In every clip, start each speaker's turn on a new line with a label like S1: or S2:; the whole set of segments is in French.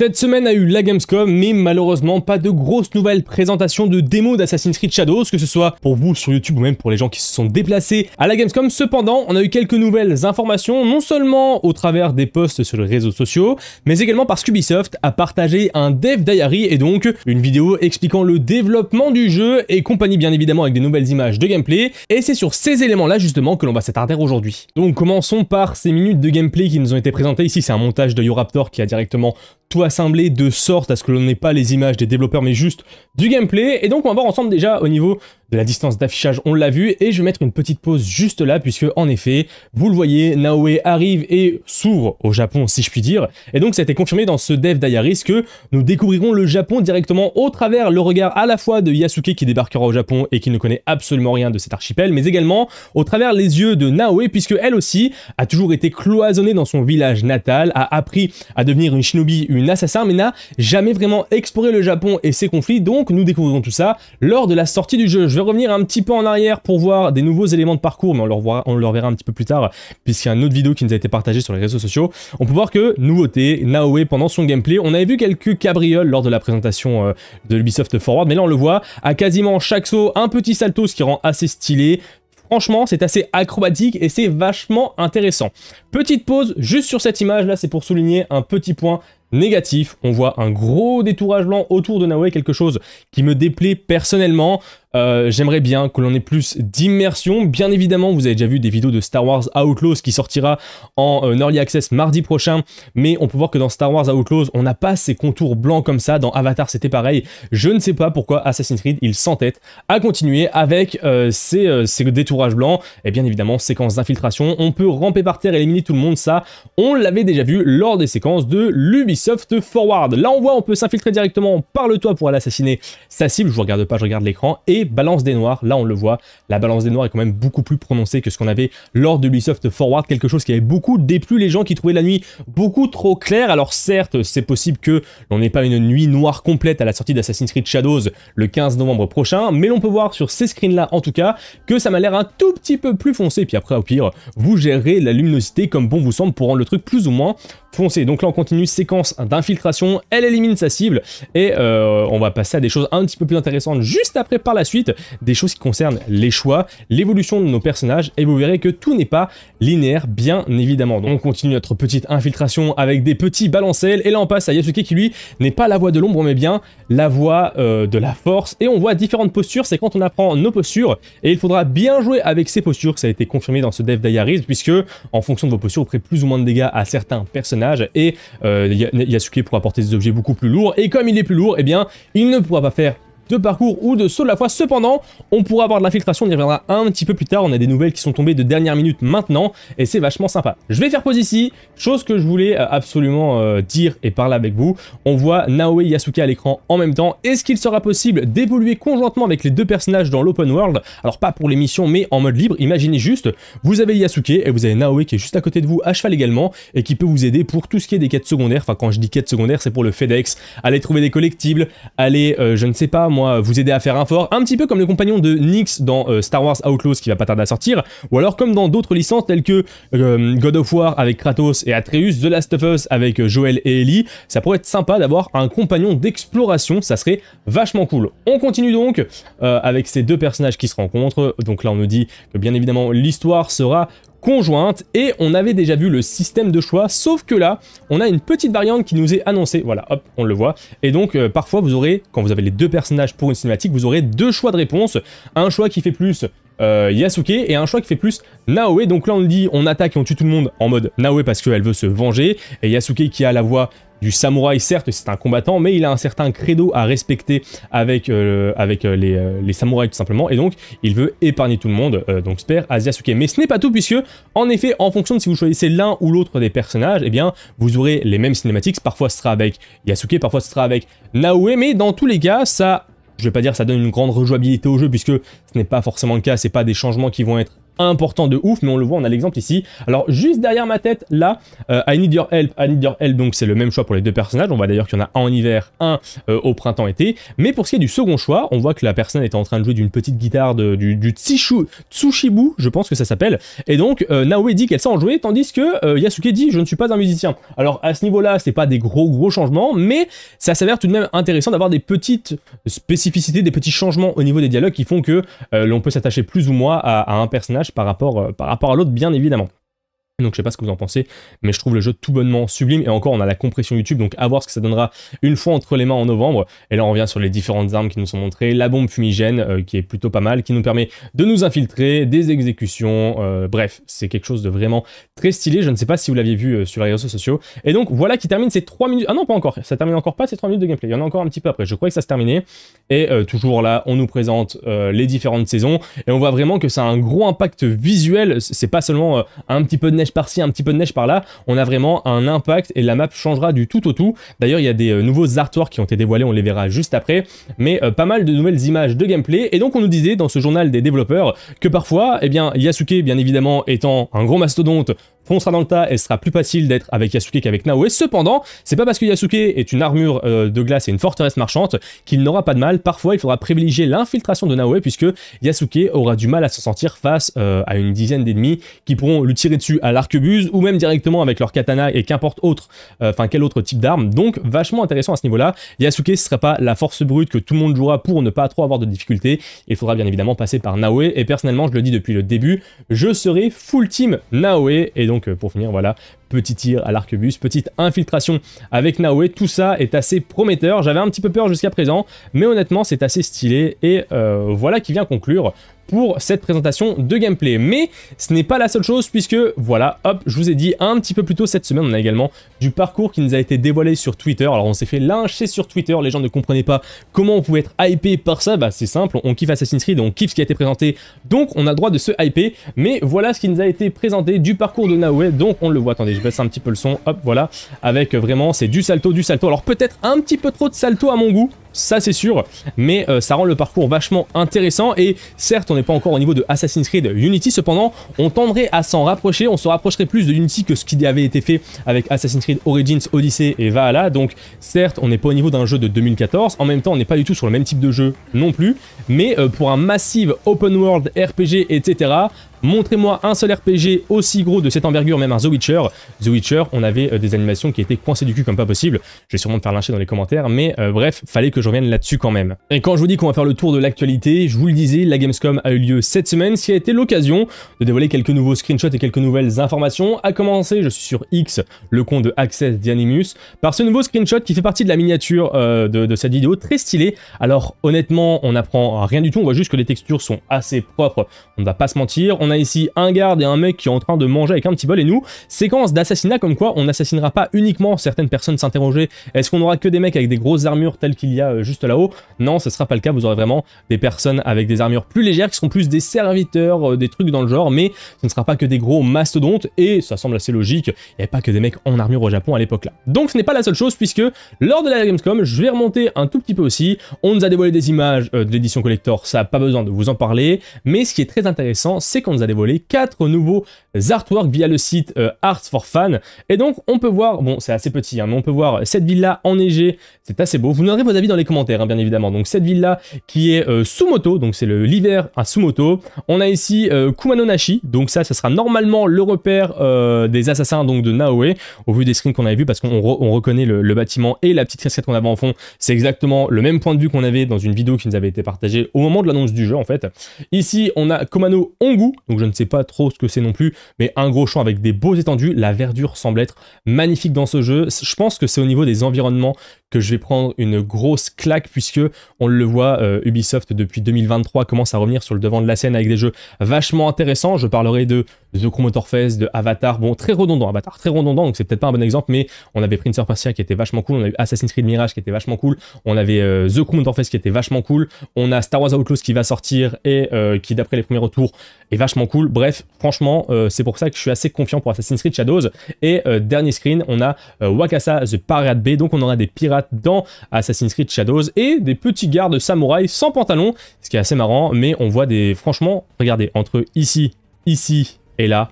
S1: Cette semaine a eu la Gamescom, mais malheureusement pas de grosses nouvelles présentations de démos d'Assassin's Creed Shadows, que ce soit pour vous sur YouTube ou même pour les gens qui se sont déplacés à la Gamescom. Cependant, on a eu quelques nouvelles informations, non seulement au travers des posts sur les réseaux sociaux, mais également parce qu'Ubisoft a partagé un Dev Diary et donc une vidéo expliquant le développement du jeu et compagnie bien évidemment avec des nouvelles images de gameplay. Et c'est sur ces éléments-là justement que l'on va s'attarder aujourd'hui. Donc commençons par ces minutes de gameplay qui nous ont été présentées. Ici c'est un montage de Yoraptor qui a directement tout assembler de sorte à ce que l'on n'ait pas les images des développeurs, mais juste du gameplay. Et donc on va voir ensemble déjà au niveau de la distance d'affichage, on l'a vu, et je vais mettre une petite pause juste là, puisque en effet, vous le voyez, Naoe arrive et s'ouvre au Japon, si je puis dire, et donc ça a été confirmé dans ce dev d'Ayaris que nous découvrirons le Japon directement au travers le regard à la fois de Yasuke qui débarquera au Japon et qui ne connaît absolument rien de cet archipel, mais également au travers les yeux de Naoe, puisque elle aussi a toujours été cloisonnée dans son village natal, a appris à devenir une shinobi, une assassin, mais n'a jamais vraiment exploré le Japon et ses conflits, donc nous découvrons tout ça lors de la sortie du jeu. Je vais revenir un petit peu en arrière pour voir des nouveaux éléments de parcours, mais on le, revoira, on le reverra un petit peu plus tard, puisqu'il y a une autre vidéo qui nous a été partagée sur les réseaux sociaux. On peut voir que, nouveauté, Naoe pendant son gameplay, on avait vu quelques cabrioles lors de la présentation euh, de Ubisoft Forward, mais là on le voit, à quasiment chaque saut, un petit salto, ce qui rend assez stylé, Franchement, c'est assez acrobatique et c'est vachement intéressant. Petite pause juste sur cette image là, c'est pour souligner un petit point négatif. On voit un gros détourage blanc autour de Naoe, quelque chose qui me déplaît personnellement. Euh, j'aimerais bien que l'on ait plus d'immersion. Bien évidemment, vous avez déjà vu des vidéos de Star Wars Outlaws qui sortira en euh, Early Access mardi prochain, mais on peut voir que dans Star Wars Outlaws, on n'a pas ces contours blancs comme ça. Dans Avatar, c'était pareil. Je ne sais pas pourquoi Assassin's Creed, il s'entête à continuer avec euh, ces ses, détourages blancs et bien évidemment, séquences d'infiltration. On peut ramper par terre, éliminer tout le monde, ça, on l'avait déjà vu lors des séquences de l'Ubisoft Forward. Là, on voit, on peut s'infiltrer directement par le toit pour aller assassiner sa cible. Je vous regarde pas, je regarde l'écran et balance des noirs. Là, on le voit, la balance des noirs est quand même beaucoup plus prononcée que ce qu'on avait lors de Ubisoft Forward, quelque chose qui avait beaucoup déplu les gens qui trouvaient la nuit beaucoup trop claire. Alors certes, c'est possible que l'on n'ait pas une nuit noire complète à la sortie d'Assassin's Creed Shadows le 15 novembre prochain, mais l'on peut voir sur ces screens-là, en tout cas, que ça m'a l'air un tout petit peu plus foncé. Puis après, au pire, vous gérez la luminosité comme bon vous semble pour rendre le truc plus ou moins foncé. Donc là, on continue séquence d'infiltration, elle élimine sa cible, et euh, on va passer à des choses un petit peu plus intéressantes juste après par la suite des choses qui concernent les choix, l'évolution de nos personnages, et vous verrez que tout n'est pas linéaire, bien évidemment. Donc on continue notre petite infiltration avec des petits balancelles, et là on passe à Yasuke qui lui n'est pas la voix de l'ombre, mais bien la voix euh, de la force, et on voit différentes postures, c'est quand on apprend nos postures, et il faudra bien jouer avec ces postures, ça a été confirmé dans ce dev d'Ayaris, puisque en fonction de vos postures, vous ferez plus ou moins de dégâts à certains personnages, et euh, Yasuke pourra porter des objets beaucoup plus lourds, et comme il est plus lourd, et eh bien, il ne pourra pas faire de parcours ou de saut de la fois. Cependant, on pourra avoir de l'infiltration, on y reviendra un petit peu plus tard. On a des nouvelles qui sont tombées de dernière minute maintenant et c'est vachement sympa. Je vais faire pause ici, chose que je voulais euh, absolument euh, dire et parler avec vous. On voit Naoe et Yasuke à l'écran en même temps. Est-ce qu'il sera possible d'évoluer conjointement avec les deux personnages dans l'open world Alors pas pour les missions mais en mode libre. Imaginez juste, vous avez Yasuke et vous avez Naoe qui est juste à côté de vous à cheval également et qui peut vous aider pour tout ce qui est des quêtes secondaires. Enfin quand je dis quêtes secondaires c'est pour le FedEx. allez trouver des collectibles, allez euh, je ne sais pas moi euh, vous aider à faire un fort, un petit peu comme le compagnon de Nyx dans euh, Star Wars Outlaws qui va pas tarder à sortir, ou alors comme dans d'autres licences telles que euh, God of War avec Kratos et Atreus, The Last of Us avec Joel et Ellie, ça pourrait être sympa d'avoir un compagnon d'exploration, ça serait vachement cool. On continue donc avec ces deux personnages qui se rencontrent, donc là on nous dit que bien évidemment l'histoire sera conjointe et on avait déjà vu le système de choix sauf que là on a une petite variante qui nous est annoncée voilà hop on le voit et donc euh, parfois vous aurez quand vous avez les deux personnages pour une cinématique vous aurez deux choix de réponse un choix qui fait plus euh, Yasuke, et un choix qui fait plus Naoe. Donc là, on dit, on attaque et on tue tout le monde en mode Naoe parce qu'elle veut se venger, et Yasuke qui a la voix du samouraï, certes, c'est un combattant, mais il a un certain credo à respecter avec, euh, avec euh, les, samouraïs tout simplement, et donc il veut épargner tout le monde, donc spère à Yasuke. Mais ce n'est pas tout, puisque en effet, en fonction de si vous choisissez l'un ou l'autre des personnages, et eh bien, vous aurez les mêmes cinématiques, parfois ce sera avec Yasuke, parfois ce sera avec Naoe, mais dans tous les cas, ça je vais pas dire que ça donne une grande rejouabilité au jeu puisque ce n'est pas forcément le cas, c'est pas des changements qui vont être important de ouf, mais on le voit, on a l'exemple ici. Alors juste derrière ma tête, là, euh, I Need Your Help, I Need Your Help, donc c'est le même choix pour les deux personnages. On voit d'ailleurs qu'il y en a un en hiver, un euh, au printemps-été. Mais pour ce qui est du second choix, on voit que la personne est en train de jouer d'une petite guitare de, du, du je pense que ça s'appelle. Et donc euh, Naoe dit qu'elle sait en jouer, tandis que Yasuke dit « je ne suis pas un musicien ». Alors à ce niveau-là, c'est pas des gros gros changements, mais ça s'avère tout de même intéressant d'avoir des petites spécificités, des petits changements au niveau des dialogues qui font que l'on peut s'attacher plus ou moins à un personnage par rapport, euh, par rapport à l'autre, bien évidemment. Donc je sais pas ce que vous en pensez, mais je trouve le jeu tout bonnement sublime. Et encore, on a la compression YouTube, donc à voir ce que ça donnera une fois entre les mains en novembre. Et là, on revient sur les différentes armes qui nous sont montrées, la bombe fumigène, euh, qui est plutôt pas mal, qui nous permet de nous infiltrer, des exécutions, euh, bref, c'est quelque chose de vraiment très stylé. Je ne sais pas si vous l'aviez vu euh, sur les réseaux sociaux. Et donc voilà qui termine ces 3 minutes. Ah non, pas encore, ça termine encore pas ces 3 minutes de gameplay. Il y en a encore un petit peu après, je croyais que ça se terminait. Et toujours là, on nous présente les différentes saisons, et on voit vraiment que ça a un gros impact visuel. C'est pas seulement un petit peu de neige par-ci, un petit peu de neige par-là, on a vraiment un impact et la map changera du tout au tout. D'ailleurs, il y a des euh, nouveaux artworks qui ont été dévoilés, on les verra juste après, mais euh, pas mal de nouvelles images de gameplay. Et donc, on nous disait dans ce journal des développeurs que parfois, eh bien, Yasuke, bien évidemment, étant un gros mastodonte, sera dans le tas, elle sera plus facile d'être avec Yasuke qu'avec Naoe. Cependant, c'est pas parce que Yasuke est une armure euh, de glace et une forteresse marchante qu'il n'aura pas de mal. Parfois, il faudra privilégier l'infiltration de Naoe puisque Yasuke aura du mal à se sentir face euh, à une dizaine d'ennemis qui pourront lui tirer dessus à l'arquebuse ou même directement avec leur katana et qu'importe autre, euh, enfin quel autre type d'arme. Donc, vachement intéressant à ce niveau-là. Yasuke, ce sera pas la force brute que tout le monde jouera pour ne pas trop avoir de difficultés. Il faudra bien évidemment passer par Naoe et personnellement, je le dis depuis le début, je serai full team Naoe et donc donc euh, pour finir, voilà, petit tir à l'arquebus, petite infiltration avec Naoué, tout ça est assez prometteur, j'avais un petit peu peur jusqu'à présent, mais honnêtement c'est assez stylé, et euh, voilà qui vient conclure pour cette présentation de gameplay. Mais ce n'est pas la seule chose puisque voilà, hop, je vous ai dit un petit peu plus tôt cette semaine, on a également du parcours qui nous a été dévoilé sur Twitter. Alors on s'est fait lyncher sur Twitter, les gens ne comprenaient pas comment on pouvait être hypé par ça. Bah c'est simple, on kiffe Assassin's Creed, on kiffe ce qui a été présenté, donc on a le droit de se hyper. Mais voilà ce qui nous a été présenté du parcours de Naoué. donc on le voit. Attendez, je baisse un petit peu le son, hop, voilà, avec vraiment c'est du salto, du salto. Alors peut-être un petit peu trop de salto à mon goût, ça c'est sûr, mais euh, ça rend le parcours vachement intéressant et certes on n'est pas encore au niveau de Assassin's Creed Unity, cependant on tendrait à s'en rapprocher, on se rapprocherait plus de Unity que ce qui avait été fait avec Assassin's Creed Origins, Odyssey et Valhalla, donc certes on n'est pas au niveau d'un jeu de 2014, en même temps on n'est pas du tout sur le même type de jeu non plus, mais euh, pour un massive open world RPG etc, Montrez-moi un seul RPG aussi gros de cette envergure, même un The Witcher. The Witcher, on avait euh, des animations qui étaient coincées du cul comme pas possible. Je vais sûrement me faire lyncher dans les commentaires, mais euh, bref, fallait que je revienne là-dessus quand même. Et quand je vous dis qu'on va faire le tour de l'actualité, je vous le disais, la Gamescom a eu lieu cette semaine, ce qui a été l'occasion de dévoiler quelques nouveaux screenshots et quelques nouvelles informations. A commencer, je suis sur X, le compte de Access Dianimus, par ce nouveau screenshot qui fait partie de la miniature euh, de, cette vidéo, très stylée. Alors honnêtement, on n'apprend rien du tout, on voit juste que les textures sont assez propres, on ne va pas se mentir. On on a ici un garde et un mec qui est en train de manger avec un petit bol et nous, séquence d'assassinat comme quoi on n'assassinera pas uniquement certaines personnes s'interroger est-ce qu'on aura que des mecs avec des grosses armures telles qu'il y a euh, juste là-haut Non, ce sera pas le cas, vous aurez vraiment des personnes avec des armures plus légères qui seront plus des serviteurs, euh, des trucs dans le genre, mais ce ne sera pas que des gros mastodontes et ça semble assez logique, il n'y avait pas que des mecs en armure au Japon à l'époque là. Donc ce n'est pas la seule chose puisque lors de la Gamescom, je vais remonter un tout petit peu aussi, on nous a dévoilé des images euh, de l'édition collector, ça n'a pas besoin de vous en parler, mais ce qui est très intéressant, c'est qu'on vous a dévoilé quatre nouveaux artworks via le site euh, Arts for fan Et donc, on peut voir, bon, c'est assez petit, hein, mais on peut voir cette ville-là enneigée, c'est assez beau. Vous donnerez vos avis dans les commentaires, hein, bien évidemment. Donc, cette ville-là qui est euh, Sumoto, donc c'est l'hiver à Sumoto. On a ici euh, Kumano Nashi, donc ça, ce sera normalement le repère des assassins donc de Naoe, au vu des screens qu'on avait vu, parce qu'on reconnaît le, bâtiment et la petite casquette qu'on avait en fond. C'est exactement le même point de vue qu'on avait dans une vidéo qui nous avait été partagée au moment de l'annonce du jeu, en fait. Ici, on a Komano Ongu, donc je ne sais pas trop ce que c'est non plus, mais un gros champ avec des beaux étendus la verdure semble être magnifique dans ce jeu. Je pense que c'est au niveau des environnements que je vais prendre une grosse claque puisque on le voit euh, Ubisoft depuis 2023 commence à revenir sur le devant de la scène avec des jeux vachement intéressants. Je parlerai de The Crew: Fest, de Avatar, bon très redondant Avatar, très redondant donc c'est peut-être pas un bon exemple mais on avait Prince of Persia qui était vachement cool, on a eu Assassin's Creed Mirage qui était vachement cool, on avait euh, The Crew: Fest qui était vachement cool, on a Star Wars Outlaws qui va sortir et euh, qui d'après les premiers retours est vachement cool. Bref, franchement, euh, c'est pour ça que je suis assez confiant pour Assassin's Creed Shadows. Et euh, dernier screen, on a euh, Wakasa The Pirate b donc on aura des pirates dans Assassin's Creed Shadows et des petits gardes samouraïs sans pantalon, ce qui est assez marrant, mais on voit des... Franchement, regardez, entre ici, ici et là,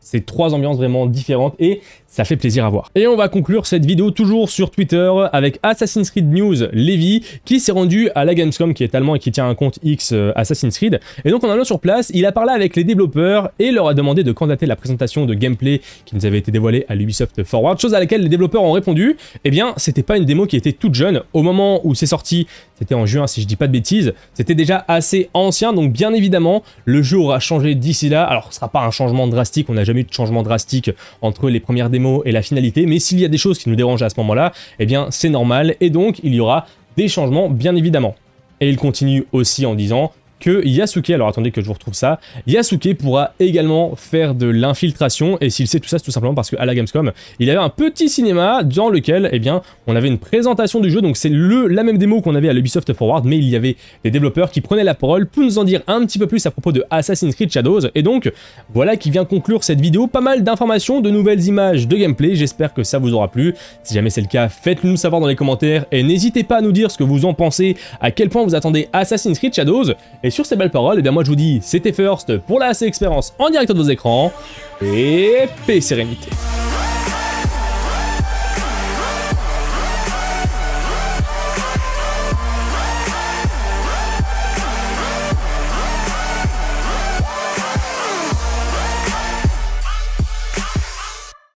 S1: c'est trois ambiances vraiment différentes et ça fait plaisir à voir. Et on va conclure cette vidéo toujours sur Twitter avec Assassin's Creed News Levy qui s'est rendu à la Gamescom qui est allemand et qui tient un compte X euh, Assassin's Creed. Et donc en allant sur place, il a parlé avec les développeurs et leur a demandé de candidater la présentation de gameplay qui nous avait été dévoilée à l'Ubisoft Forward, chose à laquelle les développeurs ont répondu, eh bien c'était pas une démo qui était toute jeune. Au moment où c'est sorti, c'était en juin si je dis pas de bêtises, c'était déjà assez ancien, donc bien évidemment le jeu aura changé d'ici là. Alors ce sera pas un changement drastique, on n'a jamais eu de changement drastique entre les premières démos mots et la finalité, mais s'il y a des choses qui nous dérangent à ce moment-là, eh bien c'est normal, et donc il y aura des changements bien évidemment. Et il continue aussi en disant que Yasuke, alors attendez que je vous retrouve ça, Yasuke pourra également faire de l'infiltration, et s'il sait tout ça, c'est tout simplement parce qu'à la Gamescom, il y avait un petit cinéma dans lequel, eh bien, on avait une présentation du jeu, donc c'est la même démo qu'on avait à l'Ubisoft Forward, mais il y avait des développeurs qui prenaient la parole pour nous en dire un petit peu plus à propos de Assassin's Creed Shadows, et donc, voilà qui vient conclure cette vidéo, pas mal d'informations, de nouvelles images, de gameplay, j'espère que ça vous aura plu, si jamais c'est le cas, faites nous savoir dans les commentaires, et n'hésitez pas à nous dire ce que vous en pensez, à quel point vous attendez Assassin's Creed Shadows, et sur ces belles paroles, et eh bien moi je vous dis, c'était First pour la AC Expérience en direct de vos écrans, et paix sérénité.